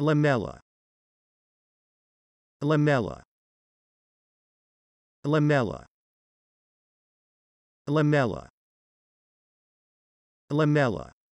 Lamella. Lamella. Lamella. Lamella. Lamella.